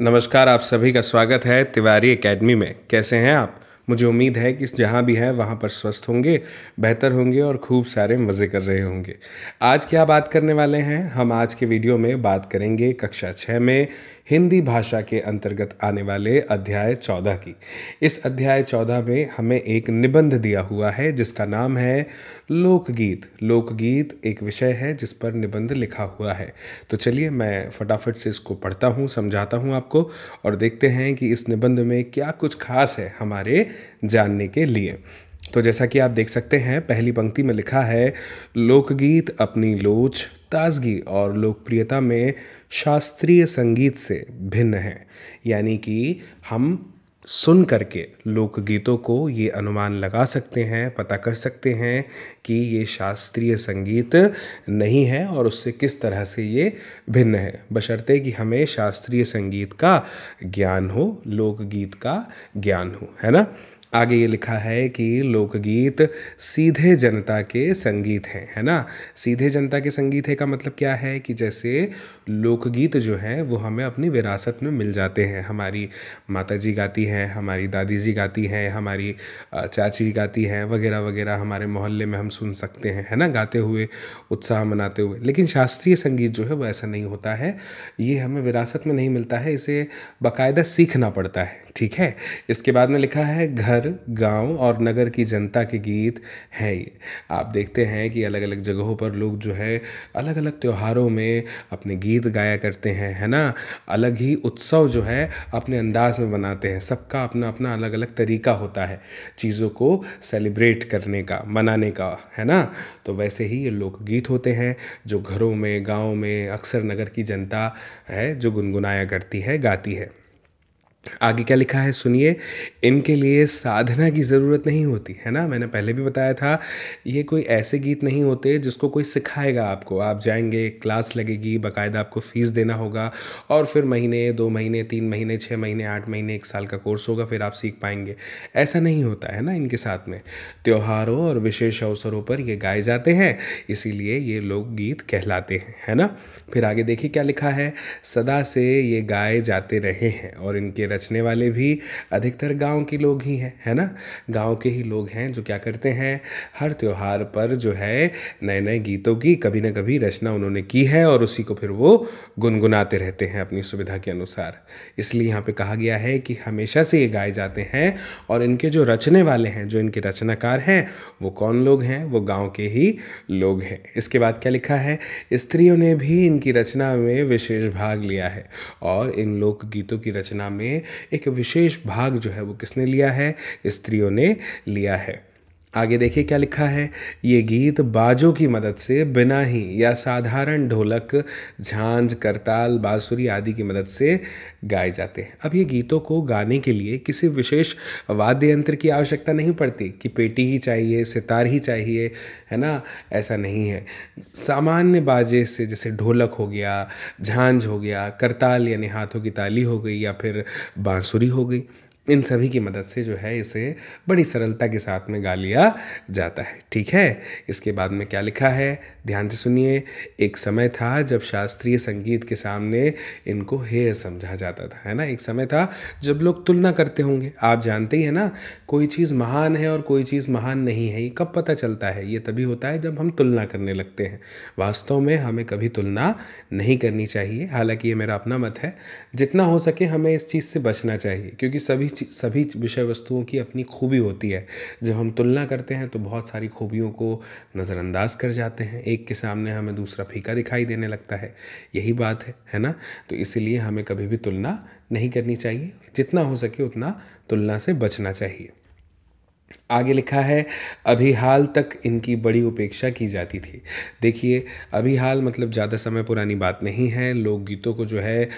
नमस्कार आप सभी का स्वागत है तिवारी एकेडमी में कैसे हैं आप मुझे उम्मीद है कि जहाँ भी है वहाँ पर स्वस्थ होंगे बेहतर होंगे और खूब सारे मज़े कर रहे होंगे आज क्या बात करने वाले हैं हम आज के वीडियो में बात करेंगे कक्षा छः में हिंदी भाषा के अंतर्गत आने वाले अध्याय चौदह की इस अध्याय चौदह में हमें एक निबंध दिया हुआ है जिसका नाम है लोकगीत लोकगीत एक विषय है जिस पर निबंध लिखा हुआ है तो चलिए मैं फटाफट से इसको पढ़ता हूँ समझाता हूँ आपको और देखते हैं कि इस निबंध में क्या कुछ खास है हमारे जानने के लिए तो जैसा कि आप देख सकते हैं पहली पंक्ति में लिखा है लोकगीत अपनी लोच ताजगी और लोकप्रियता में शास्त्रीय संगीत से भिन्न है यानी कि हम सुन करके लोकगीतों को ये अनुमान लगा सकते हैं पता कर सकते हैं कि ये शास्त्रीय संगीत नहीं है और उससे किस तरह से ये भिन्न है बशर्ते कि हमें शास्त्रीय संगीत का ज्ञान हो लोकगीत का ज्ञान हो है ना आगे ये लिखा है कि लोकगीत सीधे जनता के संगीत हैं है ना सीधे जनता के संगीत है का मतलब क्या है कि जैसे लोकगीत जो हैं वो हमें अपनी विरासत में मिल जाते हैं हमारी माता जी गाती हैं हमारी दादी जी गाती हैं हमारी चाची गाती हैं वगैरह वगैरह हमारे मोहल्ले में हम सुन सकते हैं है ना गाते हुए उत्साह मनाते हुए लेकिन शास्त्रीय संगीत जो है वो ऐसा नहीं होता है ये हमें विरासत में नहीं मिलता है इसे बाकायदा सीखना पड़ता है ठीक है इसके बाद में लिखा है घर घर गांव और नगर की जनता के गीत हैं ये आप देखते हैं कि अलग अलग जगहों पर लोग जो है अलग अलग त्योहारों में अपने गीत गाया करते हैं है ना अलग ही उत्सव जो है अपने अंदाज में बनाते हैं सबका अपना अपना अलग अलग तरीका होता है चीज़ों को सेलिब्रेट करने का मनाने का है ना तो वैसे ही ये लोकगीत होते हैं जो घरों में गाँव में अक्सर नगर की जनता है जो गुनगुनाया करती है गाती है आगे क्या लिखा है सुनिए इनके लिए साधना की ज़रूरत नहीं होती है ना मैंने पहले भी बताया था ये कोई ऐसे गीत नहीं होते जिसको कोई सिखाएगा आपको आप जाएंगे क्लास लगेगी बाकायदा आपको फ़ीस देना होगा और फिर महीने दो महीने तीन महीने छः महीने आठ महीने एक साल का कोर्स होगा फिर आप सीख पाएंगे ऐसा नहीं होता है ना इनके साथ में त्यौहारों और विशेष अवसरों पर ये गाए जाते हैं इसीलिए ये लोग गीत कहलाते हैं है ना फिर आगे देखिए क्या लिखा है सदा से ये गाए जाते रहे हैं और इनके रचने वाले भी अधिकतर गांव के लोग ही हैं है ना गांव के ही लोग हैं जो क्या करते हैं हर त्यौहार पर जो है नए नए गीतों की कभी ना कभी रचना उन्होंने की है और उसी को फिर वो गुनगुनाते रहते हैं अपनी सुविधा के अनुसार इसलिए यहाँ पर कहा गया है कि हमेशा से ये गाए जाते हैं और इनके जो रचने वाले हैं जो इनके रचनाकार हैं वो कौन लोग हैं वो गाँव के ही लोग हैं इसके बाद क्या लिखा है स्त्रियों ने भी इनकी रचना में विशेष भाग लिया है और इन लोकगीतों की रचना में एक विशेष भाग जो है वो किसने लिया है स्त्रियों ने लिया है आगे देखिए क्या लिखा है ये गीत बाजों की मदद से बिना ही या साधारण ढोलक झांझ करताल बांसुरी आदि की मदद से गाए जाते हैं अब ये गीतों को गाने के लिए किसी विशेष वाद्य यंत्र की आवश्यकता नहीं पड़ती कि पेटी ही चाहिए सितार ही चाहिए है ना ऐसा नहीं है सामान्य बाजे से जैसे ढोलक हो गया झांझ हो गया करताल यानी हाथों की ताली हो गई या फिर बांसुरी हो गई इन सभी की मदद से जो है इसे बड़ी सरलता के साथ में गा लिया जाता है ठीक है इसके बाद में क्या लिखा है ध्यान से सुनिए एक समय था जब शास्त्रीय संगीत के सामने इनको हेय समझा जाता था है ना एक समय था जब लोग तुलना करते होंगे आप जानते ही है ना कोई चीज़ महान है और कोई चीज़ महान नहीं है ये कब पता चलता है ये तभी होता है जब हम तुलना करने लगते हैं वास्तव में हमें कभी तुलना नहीं करनी चाहिए हालांकि ये मेरा अपना मत है जितना हो सके हमें इस चीज़ से बचना चाहिए क्योंकि सभी सभी विषय वस्तुओं की अपनी खूबी होती है जब हम तुलना करते हैं तो बहुत सारी खूबियों को नज़रअंदाज कर जाते हैं एक एक के सामने हमें दूसरा फीका दिखाई देने लगता है यही बात है है ना तो इसीलिए हमें कभी भी तुलना नहीं करनी चाहिए जितना हो सके उतना तुलना से बचना चाहिए आगे लिखा है अभी हाल तक इनकी बड़ी उपेक्षा की जाती थी देखिए अभी हाल मतलब ज़्यादा समय पुरानी बात नहीं है लोकगीतों को जो है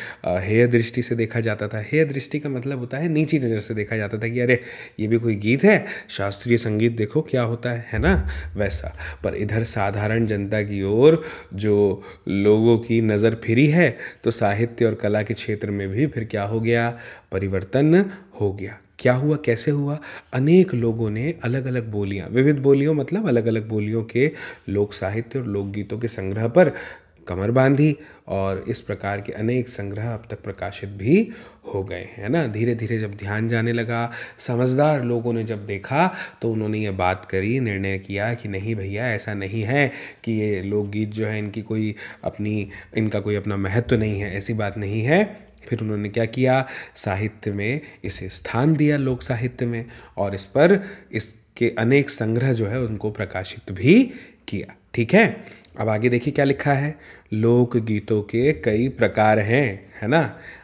हेय दृष्टि से देखा जाता था हेय दृष्टि का मतलब होता है नीची नज़र से देखा जाता था कि अरे ये भी कोई गीत है शास्त्रीय संगीत देखो क्या होता है है ना वैसा पर इधर साधारण जनता की ओर जो लोगों की नज़र फिरी है तो साहित्य और कला के क्षेत्र में भी फिर क्या हो गया परिवर्तन हो गया क्या हुआ कैसे हुआ अनेक लोगों ने अलग अलग बोलियाँ विविध बोलियों मतलब अलग अलग बोलियों के लोक साहित्य और लोकगीतों के संग्रह पर कमर बांधी और इस प्रकार के अनेक संग्रह अब तक प्रकाशित भी हो गए हैं ना धीरे धीरे जब ध्यान जाने लगा समझदार लोगों ने जब देखा तो उन्होंने ये बात करी निर्णय किया कि नहीं भैया ऐसा नहीं है कि ये लोकगीत जो है इनकी कोई अपनी इनका कोई अपना महत्व नहीं है ऐसी बात नहीं है फिर उन्होंने क्या किया साहित्य में इसे स्थान दिया लोक साहित्य में और इस पर इसके अनेक संग्रह जो है उनको प्रकाशित भी किया ठीक है अब आगे देखिए क्या लिखा है लोक गीतों के कई प्रकार हैं है ना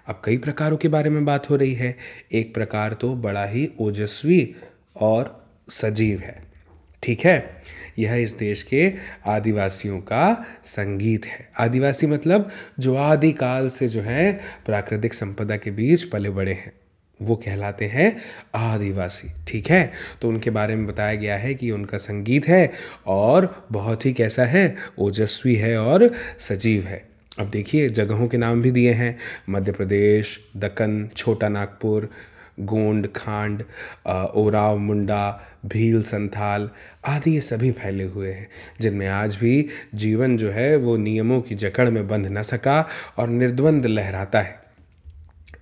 अब कई प्रकारों के बारे में बात हो रही है एक प्रकार तो बड़ा ही ओजस्वी और सजीव है ठीक है यह इस देश के आदिवासियों का संगीत है आदिवासी मतलब जो आदिकाल से जो है प्राकृतिक संपदा के बीच पले बड़े हैं वो कहलाते हैं आदिवासी ठीक है तो उनके बारे में बताया गया है कि उनका संगीत है और बहुत ही कैसा है ओजस्वी है और सजीव है अब देखिए जगहों के नाम भी दिए हैं मध्य प्रदेश दक्कन छोटा नागपुर गोंड खांड ओराव मुंडा भील संथाल आदि ये सभी फैले हुए हैं जिनमें आज भी जीवन जो है वो नियमों की जकड़ में बंध न सका और निर्द्वंद लहराता है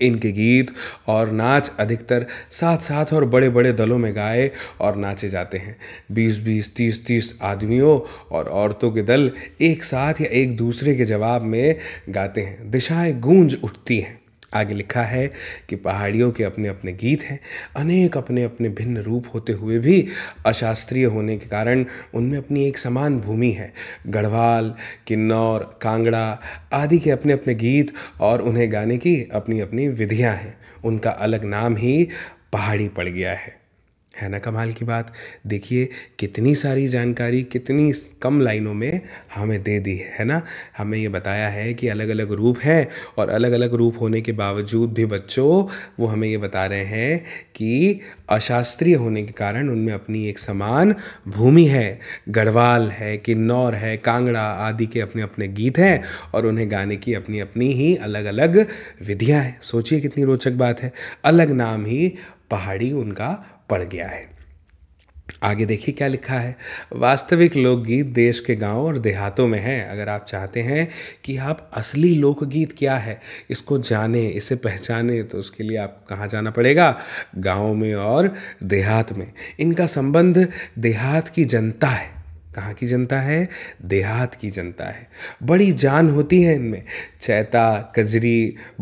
इनके गीत और नाच अधिकतर साथ साथ और बड़े बड़े दलों में गाए और नाचे जाते हैं 20-20, 30-30 आदमियों और औरतों के दल एक साथ या एक दूसरे के जवाब में गाते हैं दिशाएं गूंज उठती हैं आगे लिखा है कि पहाड़ियों के अपने अपने गीत हैं अनेक अपने अपने भिन्न रूप होते हुए भी अशास्त्रीय होने के कारण उनमें अपनी एक समान भूमि है गढ़वाल किन्नौर कांगड़ा आदि के अपने अपने गीत और उन्हें गाने की अपनी अपनी विधियाँ हैं उनका अलग नाम ही पहाड़ी पड़ गया है है ना कमाल की बात देखिए कितनी सारी जानकारी कितनी कम लाइनों में हमें दे दी है ना हमें ये बताया है कि अलग अलग रूप हैं और अलग अलग रूप होने के बावजूद भी बच्चों वो हमें ये बता रहे हैं कि अशास्त्रीय होने के कारण उनमें अपनी एक समान भूमि है गढ़वाल है किन्नौर है कांगड़ा आदि के अपने अपने गीत हैं और उन्हें गाने की अपनी अपनी ही अलग अलग विधियाँ हैं सोचिए कितनी रोचक बात है अलग नाम ही पहाड़ी उनका पड़ गया है आगे देखिए क्या लिखा है वास्तविक लोकगीत देश के गांव और देहातों में हैं अगर आप चाहते हैं कि आप असली लोकगीत क्या है इसको जाने इसे पहचाने तो उसके लिए आपको कहाँ जाना पड़ेगा गांवों में और देहात में इनका संबंध देहात की जनता है कहाँ की जनता है देहात की जनता है बड़ी जान होती है इनमें चैता कजरी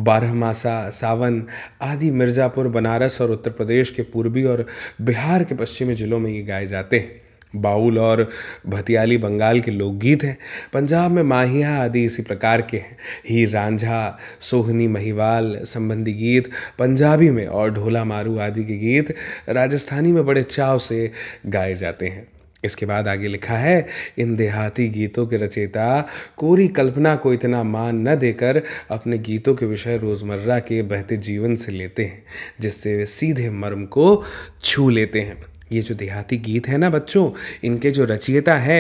बारहमासा सावन आदि मिर्ज़ापुर बनारस और उत्तर प्रदेश के पूर्वी और बिहार के पश्चिमी ज़िलों में ये गाए जाते हैं बाउल और भतियाली बंगाल के लोकगीत हैं पंजाब में माहिया आदि इसी प्रकार के हैं ही रांझा सोहनी महिवाल संबंधी गीत पंजाबी में और ढोला मारू आदि के गीत राजस्थानी में बड़े चाव से गाए जाते हैं इसके बाद आगे लिखा है इन देहाती गीतों के रचयिता कोरी कल्पना को इतना मान न देकर अपने गीतों के विषय रोज़मर्रा के बहते जीवन से लेते हैं जिससे वे सीधे मर्म को छू लेते हैं ये जो देहाती गीत है ना बच्चों इनके जो रचयिता है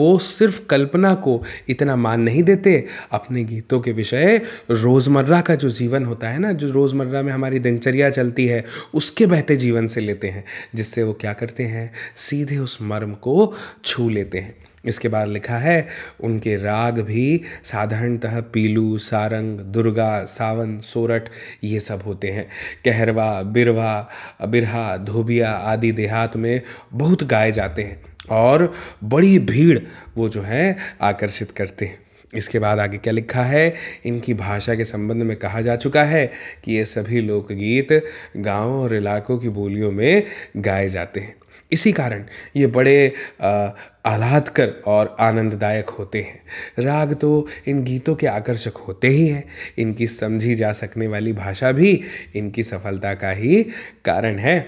वो सिर्फ कल्पना को इतना मान नहीं देते अपने गीतों के विषय रोज़मर्रा का जो जीवन होता है ना जो रोज़मर्रा में हमारी दिनचर्या चलती है उसके बहते जीवन से लेते हैं जिससे वो क्या करते हैं सीधे उस मर्म को छू लेते हैं इसके बाद लिखा है उनके राग भी साधारणतः पीलू सारंग दुर्गा सावन सोरठ ये सब होते हैं कहरवा बिरवा बिरहा धोबिया आदि देहात में बहुत गाए जाते हैं और बड़ी भीड़ वो जो है आकर्षित करते हैं इसके बाद आगे क्या लिखा है इनकी भाषा के संबंध में कहा जा चुका है कि ये सभी लोकगीत गांवों और इलाकों की बोलियों में गाए जाते हैं इसी कारण ये बड़े आह्लादकर और आनंददायक होते हैं राग तो इन गीतों के आकर्षक होते ही हैं इनकी समझी जा सकने वाली भाषा भी इनकी सफलता का ही कारण है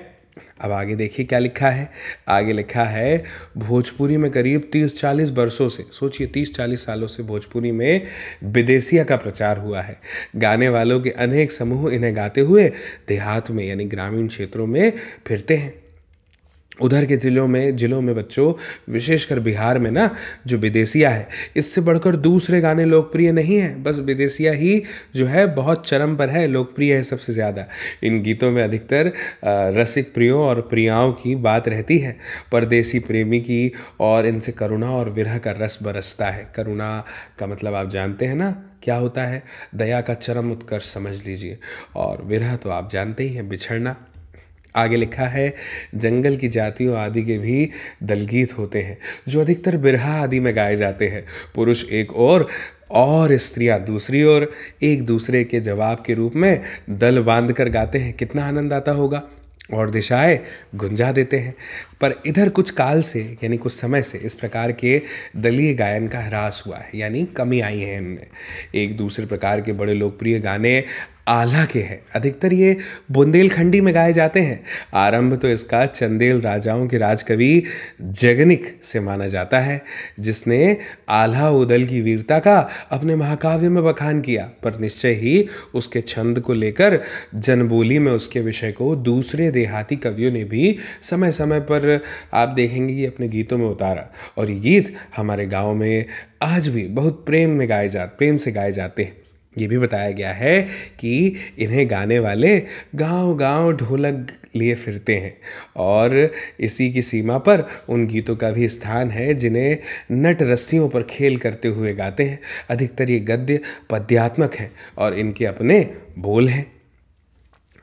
अब आगे देखिए क्या लिखा है आगे लिखा है भोजपुरी में करीब 30-40 वर्षों से सोचिए 30-40 सालों से भोजपुरी में विदेशिया का प्रचार हुआ है गाने वालों के अनेक समूह इन्हें गाते हुए देहात में यानी ग्रामीण क्षेत्रों में फिरते हैं उधर के ज़िलों में ज़िलों में बच्चों विशेषकर बिहार में ना जो विदेशिया है इससे बढ़कर दूसरे गाने लोकप्रिय नहीं हैं बस विदेशिया ही जो है बहुत चरम पर है लोकप्रिय है सबसे ज़्यादा इन गीतों में अधिकतर रसिक प्रियों और प्रियाओं की बात रहती है परदेसी प्रेमी की और इनसे करुणा और विरह का रस बरसता है करुणा का मतलब आप जानते हैं ना क्या होता है दया का चरम उत्कर्ष समझ लीजिए और विरह तो आप जानते ही हैं बिछड़ना आगे लिखा है जंगल की जातियों आदि के भी दलगीत होते हैं जो अधिकतर बिरहा आदि में गाए जाते हैं पुरुष एक और और स्त्रियां दूसरी ओर एक दूसरे के जवाब के रूप में दल बांध कर गाते हैं कितना आनंद आता होगा और दिशाएं गुंजा देते हैं पर इधर कुछ काल से यानी कुछ समय से इस प्रकार के दलीय गायन का ह्रास हुआ है यानी कमी आई है इनमें एक दूसरे प्रकार के बड़े लोकप्रिय गाने आला के हैं अधिकतर ये बुंदेलखंडी में गाए जाते हैं आरंभ तो इसका चंदेल राजाओं के राजकवि जगनिक से माना जाता है जिसने आल्हा उदल की वीरता का अपने महाकाव्य में बखान किया पर निश्चय ही उसके छंद को लेकर जनबोली में उसके विषय को दूसरे देहाती कवियों ने भी समय समय पर आप देखेंगे कि अपने गीतों में उतारा और ये गीत हमारे गाँव में आज भी बहुत प्रेम में गाए जा प्रेम से गाए जाते हैं ये भी बताया गया है कि इन्हें गाने वाले गांव गांव ढोलक लिए फिरते हैं और इसी की सीमा पर उन गीतों का भी स्थान है जिन्हें नट रस्सियों पर खेल करते हुए गाते हैं अधिकतर ये गद्य पद्यात्मक हैं और इनके अपने बोल हैं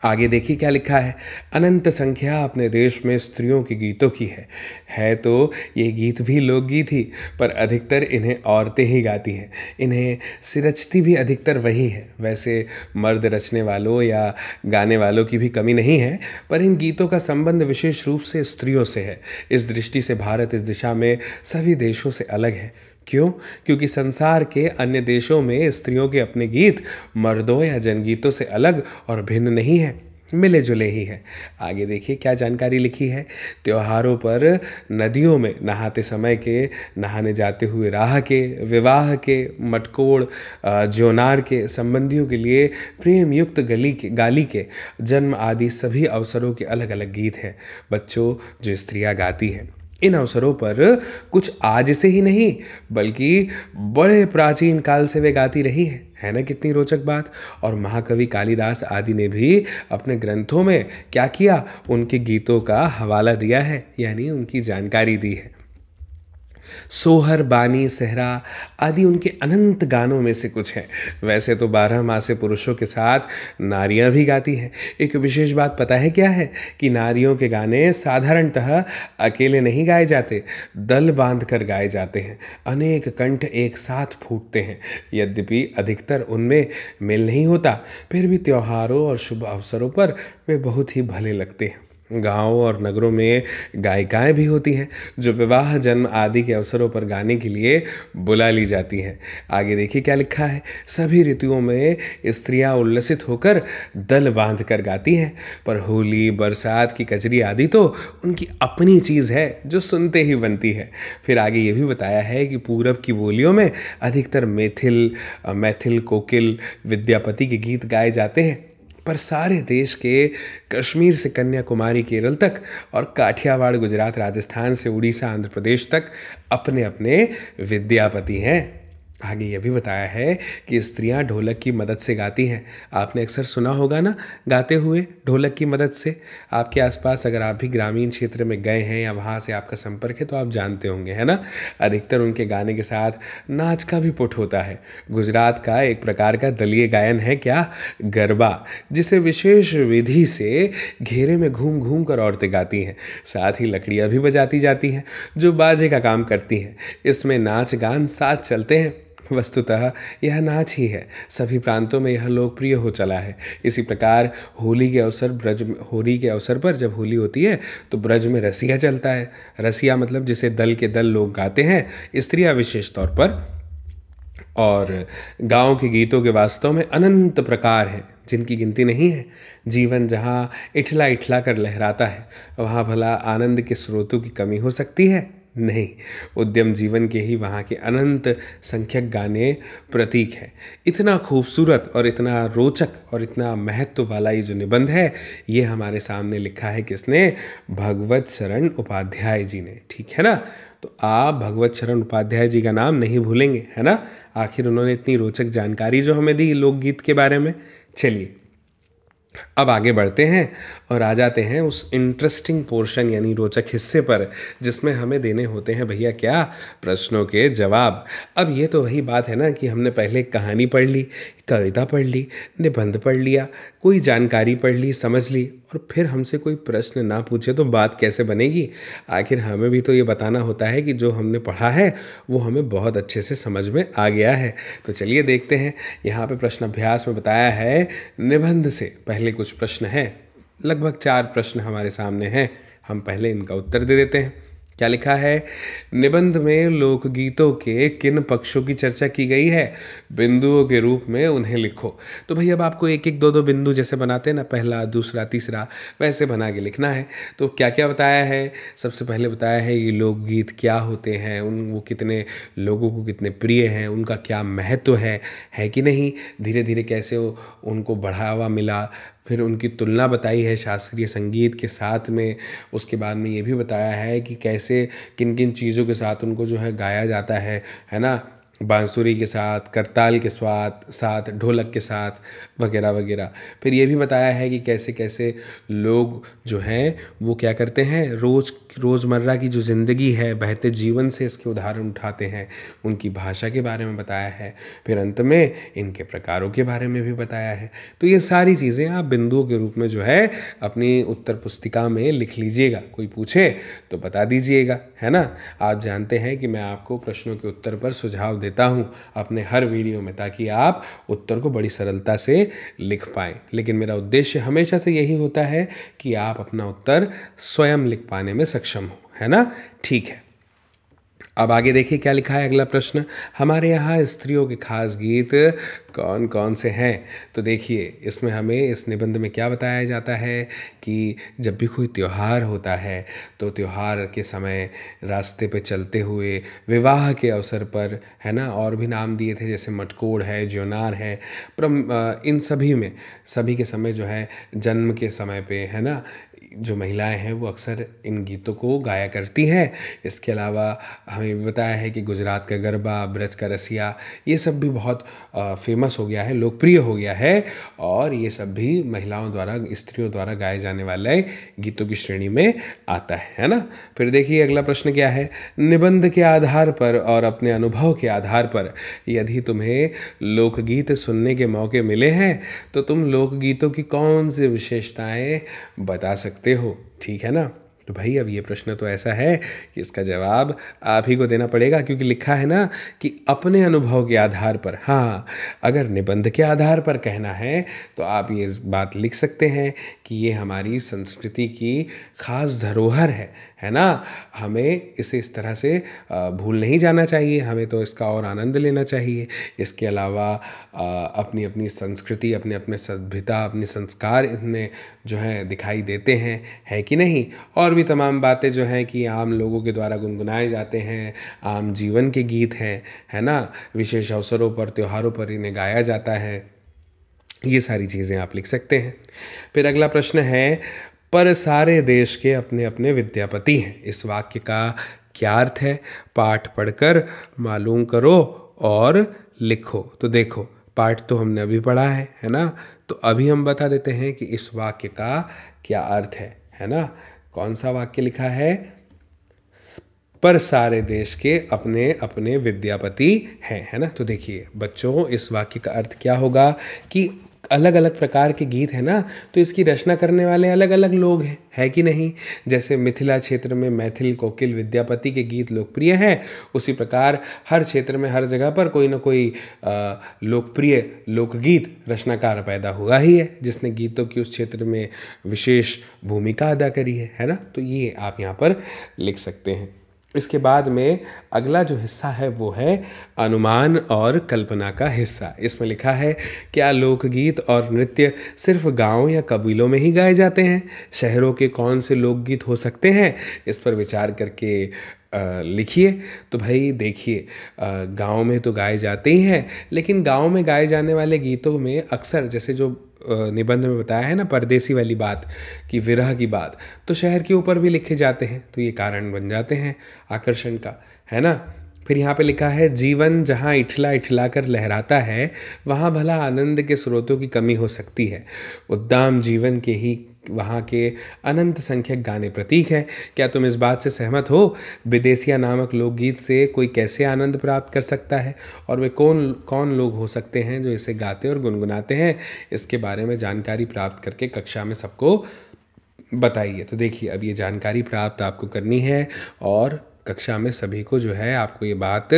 आगे देखिए क्या लिखा है अनंत संख्या अपने देश में स्त्रियों के गीतों की है है तो ये गीत भी लोकगीत ही पर अधिकतर इन्हें औरतें ही गाती हैं इन्हें सिरचती भी अधिकतर वही है वैसे मर्द रचने वालों या गाने वालों की भी कमी नहीं है पर इन गीतों का संबंध विशेष रूप से स्त्रियों से है इस दृष्टि से भारत इस दिशा में सभी देशों से अलग है क्यों क्योंकि संसार के अन्य देशों में स्त्रियों के अपने गीत मर्दों या जनगीतों से अलग और भिन्न नहीं है मिले जुले ही हैं आगे देखिए क्या जानकारी लिखी है त्योहारों पर नदियों में नहाते समय के नहाने जाते हुए राह के विवाह के मटकोड़ जोनार के संबंधियों के लिए प्रेम युक्त गली के गाली के जन्म आदि सभी अवसरों के अलग अलग गीत हैं बच्चों जो स्त्रियाँ गाती हैं इन अवसरों पर कुछ आज से ही नहीं बल्कि बड़े प्राचीन काल से वे गाती रही हैं है ना कितनी रोचक बात और महाकवि कालिदास आदि ने भी अपने ग्रंथों में क्या किया उनके गीतों का हवाला दिया है यानी उनकी जानकारी दी है सोहर बानी सहरा आदि उनके अनंत गानों में से कुछ हैं वैसे तो बारह मासे पुरुषों के साथ नारियां भी गाती हैं एक विशेष बात पता है क्या है कि नारियों के गाने साधारणतः अकेले नहीं गाए जाते दल बांध कर गाए जाते हैं अनेक कंठ एक साथ फूटते हैं यद्यपि अधिकतर उनमें मेल नहीं होता फिर भी त्योहारों और शुभ अवसरों पर वे बहुत ही भले लगते हैं गाँव और नगरों में गायिकाएं भी होती हैं जो विवाह जन्म आदि के अवसरों पर गाने के लिए बुला ली जाती हैं आगे देखिए क्या लिखा है सभी ऋतुओं में स्त्रियां उल्लसित होकर दल बांध कर गाती हैं पर होली बरसात की कजरी आदि तो उनकी अपनी चीज़ है जो सुनते ही बनती है फिर आगे ये भी बताया है कि पूरब की बोलियों में अधिकतर मेथिल मैथिल कोकिल विद्यापति के गीत गाए जाते हैं पर सारे देश के कश्मीर से कन्याकुमारी केरल तक और काठियावाड़ गुजरात राजस्थान से उड़ीसा आंध्र प्रदेश तक अपने अपने विद्यापति हैं आगे यह भी बताया है कि स्त्रियां ढोलक की मदद से गाती हैं आपने अक्सर सुना होगा ना गाते हुए ढोलक की मदद से आपके आसपास अगर आप भी ग्रामीण क्षेत्र में गए हैं या वहाँ से आपका संपर्क है तो आप जानते होंगे है ना अधिकतर उनके गाने के साथ नाच का भी पुट होता है गुजरात का एक प्रकार का दलीय गायन है क्या गरबा जिसे विशेष विधि से घेरे में घूम घूम कर औरतें गाती हैं साथ ही लकड़ियाँ भी बजाती जाती हैं जो बाजे का काम करती हैं इसमें नाच गान साथ चलते हैं वस्तुतः यह नाच ही है सभी प्रांतों में यह लोकप्रिय हो चला है इसी प्रकार होली के अवसर ब्रज होली के अवसर पर जब होली होती है तो ब्रज में रसिया चलता है रसिया मतलब जिसे दल के दल लोग गाते हैं स्त्रियाँ विशेष तौर पर और गाँव के गीतों के वास्तव में अनंत प्रकार हैं जिनकी गिनती नहीं है जीवन जहाँ इठला इठला कर लहराता है वहाँ भला आनंद के स्रोतों की कमी हो सकती है नहीं उद्यम जीवन के ही वहाँ के अनंत संख्यक गाने प्रतीक हैं इतना खूबसूरत और इतना रोचक और इतना महत्व वाला ये जो निबंध है ये हमारे सामने लिखा है किसने भगवत शरण उपाध्याय जी ने ठीक है ना तो आप भगवत शरण उपाध्याय जी का नाम नहीं भूलेंगे है ना आखिर उन्होंने इतनी रोचक जानकारी जो हमें दी लोकगीत के बारे में चलिए अब आगे बढ़ते हैं और आ जाते हैं उस इंटरेस्टिंग पोर्शन यानी रोचक हिस्से पर जिसमें हमें देने होते हैं भैया क्या प्रश्नों के जवाब अब ये तो वही बात है ना कि हमने पहले कहानी पढ़ ली कविता पढ़ ली निबंध पढ़ लिया कोई जानकारी पढ़ ली समझ ली और फिर हमसे कोई प्रश्न ना पूछे तो बात कैसे बनेगी आखिर हमें भी तो ये बताना होता है कि जो हमने पढ़ा है वो हमें बहुत अच्छे से समझ में आ गया है तो चलिए देखते हैं यहाँ पे प्रश्न अभ्यास में बताया है निबंध से पहले कुछ प्रश्न हैं लगभग चार प्रश्न हमारे सामने हैं हम पहले इनका उत्तर दे देते हैं क्या लिखा है निबंध में लोकगीतों के किन पक्षों की चर्चा की गई है बिंदुओं के रूप में उन्हें लिखो तो भाई अब आपको एक एक दो दो बिंदु जैसे बनाते हैं ना पहला दूसरा तीसरा वैसे बना के लिखना है तो क्या क्या बताया है सबसे पहले बताया है ये लोकगीत क्या होते हैं उन वो कितने लोगों को कितने प्रिय हैं उनका क्या महत्व है है कि नहीं धीरे धीरे कैसे उनको बढ़ावा मिला फिर उनकी तुलना बताई है शास्त्रीय संगीत के साथ में उसके बाद में ये भी बताया है कि कैसे किन किन चीज़ों के साथ उनको जो है गाया जाता है है ना बांसुरी के साथ करताल के साथ साथ ढोलक के साथ वगैरह वगैरह फिर ये भी बताया है कि कैसे कैसे लोग जो हैं वो क्या करते हैं रोज़ रोज़मर्रा की जो ज़िंदगी है बहते जीवन से इसके उदाहरण उठाते हैं उनकी भाषा के बारे में बताया है फिर अंत में इनके प्रकारों के बारे में भी बताया है तो ये सारी चीज़ें आप बिंदुओं के रूप में जो है अपनी उत्तर पुस्तिका में लिख लीजिएगा कोई पूछे तो बता दीजिएगा है ना आप जानते हैं कि मैं आपको प्रश्नों के उत्तर पर सुझाव देता हूँ अपने हर वीडियो में ताकि आप उत्तर को बड़ी सरलता से लिख पाएँ लेकिन मेरा उद्देश्य हमेशा से यही होता है कि आप अपना उत्तर स्वयं लिख पाने में सक्षम हो है ना ठीक है अब आगे देखिए क्या लिखा है अगला प्रश्न हमारे यहाँ स्त्रियों के खास गीत कौन कौन से हैं तो देखिए इसमें हमें इस निबंध में क्या बताया जाता है कि जब भी कोई त्यौहार होता है तो त्यौहार के समय रास्ते पे चलते हुए विवाह के अवसर पर है ना और भी नाम दिए थे जैसे मटकोड़ है ज्योनार है पर इन सभी में सभी के समय जो है जन्म के समय पे है ना जो महिलाएं हैं वो अक्सर इन गीतों को गाया करती हैं इसके अलावा हमें बताया है कि गुजरात का गरबा ब्रज का रसिया ये सब भी बहुत फेमस हो गया है लोकप्रिय हो गया है और ये सब भी महिलाओं द्वारा स्त्रियों द्वारा गाए जाने वाले गीतों की श्रेणी में आता है है ना फिर देखिए अगला प्रश्न क्या है निबंध के आधार पर और अपने अनुभव के आधार पर यदि तुम्हें लोकगीत सुनने के मौके मिले हैं तो तुम लोकगीतों की कौन सी विशेषताएँ बता सकते सकते हो ठीक है ना तो भाई अब ये प्रश्न तो ऐसा है कि इसका जवाब आप ही को देना पड़ेगा क्योंकि लिखा है ना कि अपने अनुभव के आधार पर हाँ अगर निबंध के आधार पर कहना है तो आप ये बात लिख सकते हैं कि ये हमारी संस्कृति की खास धरोहर है है ना हमें इसे इस तरह से भूल नहीं जाना चाहिए हमें तो इसका और आनंद लेना चाहिए इसके अलावा अपनी अपनी संस्कृति अपने अपने सभ्यता अपने संस्कार इतने जो हैं दिखाई देते हैं है कि नहीं और भी तमाम बातें जो हैं कि आम लोगों के द्वारा गुनगुनाए जाते हैं आम जीवन के गीत हैं है ना विशेष अवसरों पर त्योहारों पर इन्हें गाया जाता है ये सारी चीज़ें आप लिख सकते हैं फिर अगला प्रश्न है पर सारे देश के अपने अपने विद्यापति हैं इस वाक्य का क्या अर्थ है पाठ पढ़कर मालूम करो और लिखो तो देखो पाठ तो हमने अभी पढ़ा है है ना तो अभी हम बता देते हैं कि इस वाक्य का क्या अर्थ है है ना कौन सा वाक्य लिखा है पर सारे देश के अपने अपने विद्यापति हैं है ना तो देखिए बच्चों इस वाक्य का अर्थ क्या होगा कि अलग अलग प्रकार के गीत हैं ना तो इसकी रचना करने वाले अलग अलग लोग हैं है कि नहीं जैसे मिथिला क्षेत्र में मैथिल कोकिल विद्यापति के गीत लोकप्रिय हैं उसी प्रकार हर क्षेत्र में हर जगह पर कोई ना कोई लोकप्रिय लोकगीत रचनाकार पैदा हुआ ही है जिसने गीतों की उस क्षेत्र में विशेष भूमिका अदा करी है है ना तो ये आप यहाँ पर लिख सकते हैं इसके बाद में अगला जो हिस्सा है वो है अनुमान और कल्पना का हिस्सा इसमें लिखा है क्या लोकगीत और नृत्य सिर्फ गाँव या कबीलों में ही गाए जाते हैं शहरों के कौन से लोकगीत हो सकते हैं इस पर विचार करके लिखिए तो भाई देखिए गाँव में तो गाए जाते ही हैं लेकिन गाँव में गाए जाने वाले गीतों में अक्सर जैसे जो निबंध में बताया है ना परदेसी वाली बात कि विरह की बात तो शहर के ऊपर भी लिखे जाते हैं तो ये कारण बन जाते हैं आकर्षण का है ना फिर यहाँ पे लिखा है जीवन जहाँ इठला इठला कर लहराता है वहाँ भला आनंद के स्रोतों की कमी हो सकती है उद्दाम जीवन के ही वहाँ के अनंत संख्यक गाने प्रतीक हैं क्या तुम इस बात से सहमत हो विदेशिया नामक लोकगीत से कोई कैसे आनंद प्राप्त कर सकता है और वे कौन कौन लोग हो सकते हैं जो इसे गाते और गुनगुनाते हैं इसके बारे में जानकारी प्राप्त करके कक्षा में सबको बताइए तो देखिए अब ये जानकारी प्राप्त आपको करनी है और कक्षा में सभी को जो है आपको ये बात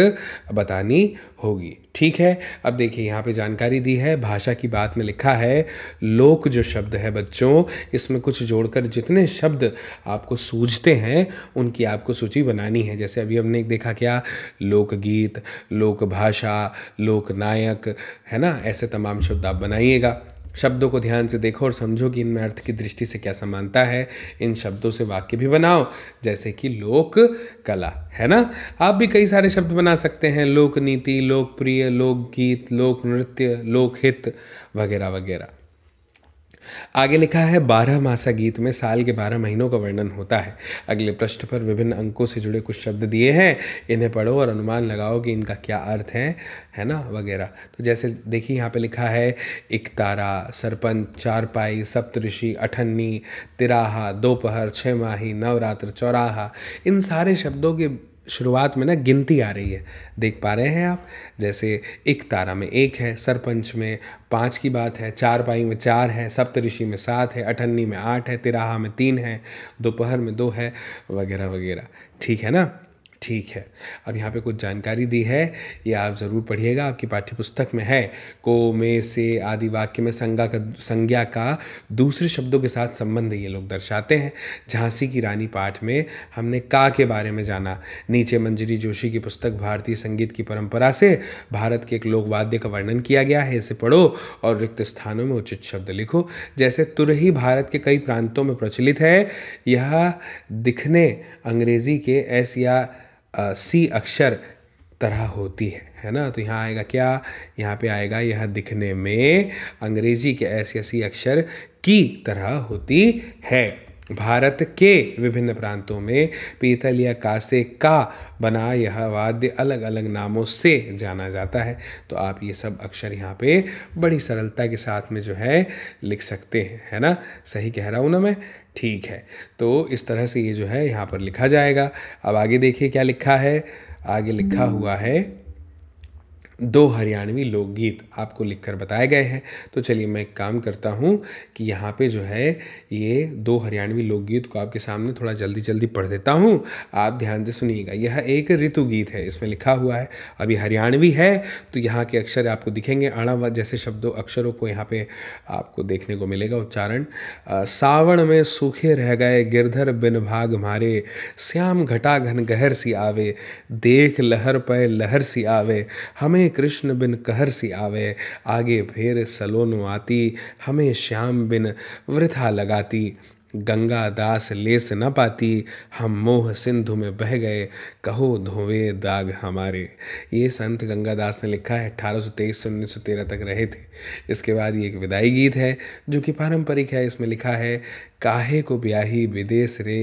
बतानी होगी ठीक है अब देखिए यहाँ पे जानकारी दी है भाषा की बात में लिखा है लोक जो शब्द है बच्चों इसमें कुछ जोड़कर जितने शब्द आपको सूझते हैं उनकी आपको सूची बनानी है जैसे अभी हमने देखा क्या लोकगीत लोक भाषा लोकनायक है ना ऐसे तमाम शब्द आप बनाइएगा शब्दों को ध्यान से देखो और समझो कि इनमें अर्थ की दृष्टि से क्या समानता है इन शब्दों से वाक्य भी बनाओ जैसे कि लोक कला है ना आप भी कई सारे शब्द बना सकते हैं लोक नीति लोकप्रिय लोकगीत लोक नृत्य लोकहित वगैरह वगैरह आगे लिखा है बारह मासा गीत में साल के बारह महीनों का वर्णन होता है अगले पृष्ठ पर विभिन्न अंकों से जुड़े कुछ शब्द दिए हैं इन्हें पढ़ो और अनुमान लगाओ कि इनका क्या अर्थ है है ना वगैरह तो जैसे देखिए यहाँ पे लिखा है इकतारा सरपंच चारपाई सप्तऋषि अठन्नी तिराहा दोपहर छः माही नवरात्र चौराहा इन सारे शब्दों के शुरुआत में ना गिनती आ रही है देख पा रहे हैं आप जैसे एक तारा में एक है सरपंच में पाँच की बात है चार पाई में चार है सप्तऋषि में सात है अठन्नी में आठ है तिराहा में तीन है दोपहर में दो है वगैरह वगैरह ठीक है ना ठीक है अब यहाँ पे कुछ जानकारी दी है ये आप ज़रूर पढ़िएगा आपकी पाठ्यपुस्तक में है को में से आदि वाक्य में संज्ञा का संज्ञा का दूसरे शब्दों के साथ संबंध ये लोग दर्शाते हैं झांसी की रानी पाठ में हमने का के बारे में जाना नीचे मंजरी जोशी की पुस्तक भारतीय संगीत की परंपरा से भारत के एक लोकवाद्य का वर्णन किया गया है इसे पढ़ो और रिक्त स्थानों में उचित शब्द लिखो जैसे तुरही भारत के कई प्रांतों में प्रचलित है यह दिखने अंग्रेजी के एस या सी अक्षर तरह होती है है ना तो यहाँ आएगा क्या यहाँ पे आएगा यह दिखने में अंग्रेजी के ऐसे ऐसी अक्षर की तरह होती है भारत के विभिन्न प्रांतों में पीतल या कांसे का बना यह वाद्य अलग अलग नामों से जाना जाता है तो आप ये सब अक्षर यहाँ पे बड़ी सरलता के साथ में जो है लिख सकते हैं है ना सही कह रहा हूँ ना मैं ठीक है तो इस तरह से ये जो है यहाँ पर लिखा जाएगा अब आगे देखिए क्या लिखा है आगे लिखा हुआ है दो हरियाणवी लोकगीत आपको लिखकर बताए गए हैं तो चलिए मैं एक काम करता हूँ कि यहाँ पे जो है ये दो हरियाणवी लोकगीत को आपके सामने थोड़ा जल्दी जल्दी पढ़ देता हूँ आप ध्यान से सुनिएगा यह एक ऋतु गीत है इसमें लिखा हुआ है अभी हरियाणवी है तो यहाँ के अक्षर आपको दिखेंगे अणव जैसे शब्दों अक्षरों को यहाँ पे आपको देखने को मिलेगा उच्चारण सावण में सूखे रह गए गिरधर बिन भाग मारे श्याम घटा घन गहर सी आवे देख लहर पे लहर सी आवे हमें कृष्ण बिन कहर सी आवे आगे फेर सलोनु आती हमें श्याम बिन वृथा लगाती गंगा दास लेस न पाती हम मोह सिंधु में बह गए कहो धोवे दाग हमारे ये संत गंगा दास ने लिखा है अठारह सौ तेईस से उन्नीस सौ तेरह तक रहे थे इसके बाद ये एक विदाई गीत है जो कि पारंपरिक है इसमें लिखा है काहे को ब्याही विदेश रे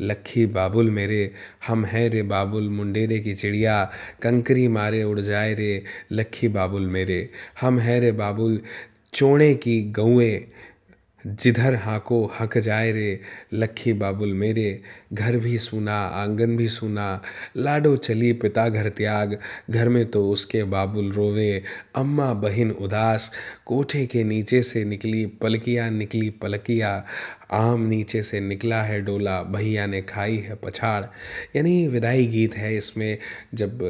लखी बाबुल मेरे हम हैं रे बाबुल मुंडेरे की चिड़िया कंकरी मारे उड़ जाए रे लखी बाबुल मेरे हम हैं रे बाबुल चोणे की गऊँ जिधर हाको हक जाए रे लखी बाबुल मेरे घर भी सुना आंगन भी सुना लाडो चली पिता घर त्याग घर में तो उसके बाबुल रोवे अम्मा बहन उदास कोठे के नीचे से निकली पलकिया निकली पलकिया आम नीचे से निकला है डोला भैया ने खाई है पछाड़ यानी विदाई गीत है इसमें जब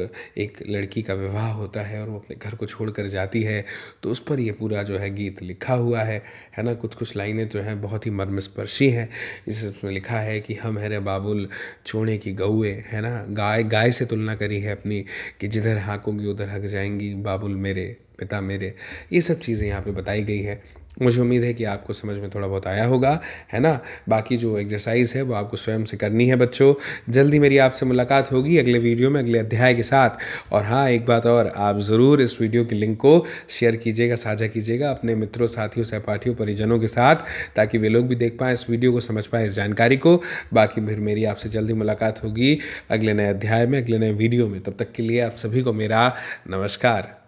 एक लड़की का विवाह होता है और वो अपने घर को छोड़कर जाती है तो उस पर ये पूरा जो है गीत लिखा हुआ है है ना कुछ कुछ लाइनें जो हैं बहुत ही मर्मस्पर्शी हैं जिसमें लिखा है कि हम है रे बाबुल चोड़े की गौए है ना गाय गाय से तुलना करी है अपनी कि जिधर हाँकोगी उधर हक जाएंगी बाबुल मेरे पिता मेरे ये सब चीज़ें यहाँ पे बताई गई है मुझे उम्मीद है कि आपको समझ में थोड़ा बहुत आया होगा है ना बाकी जो एक्सरसाइज है वो आपको स्वयं से करनी है बच्चों जल्दी मेरी आपसे मुलाकात होगी अगले वीडियो में अगले अध्याय के साथ और हाँ एक बात और आप ज़रूर इस वीडियो के लिंक को शेयर कीजिएगा साझा कीजिएगा अपने मित्रों साथियों सहपाठियों परिजनों के साथ ताकि वे लोग भी देख पाएँ इस वीडियो को समझ पाएँ इस जानकारी को बाकी फिर मेरी आपसे जल्दी मुलाकात होगी अगले नए अध्याय में अगले नए वीडियो में तब तक के लिए आप सभी को मेरा नमस्कार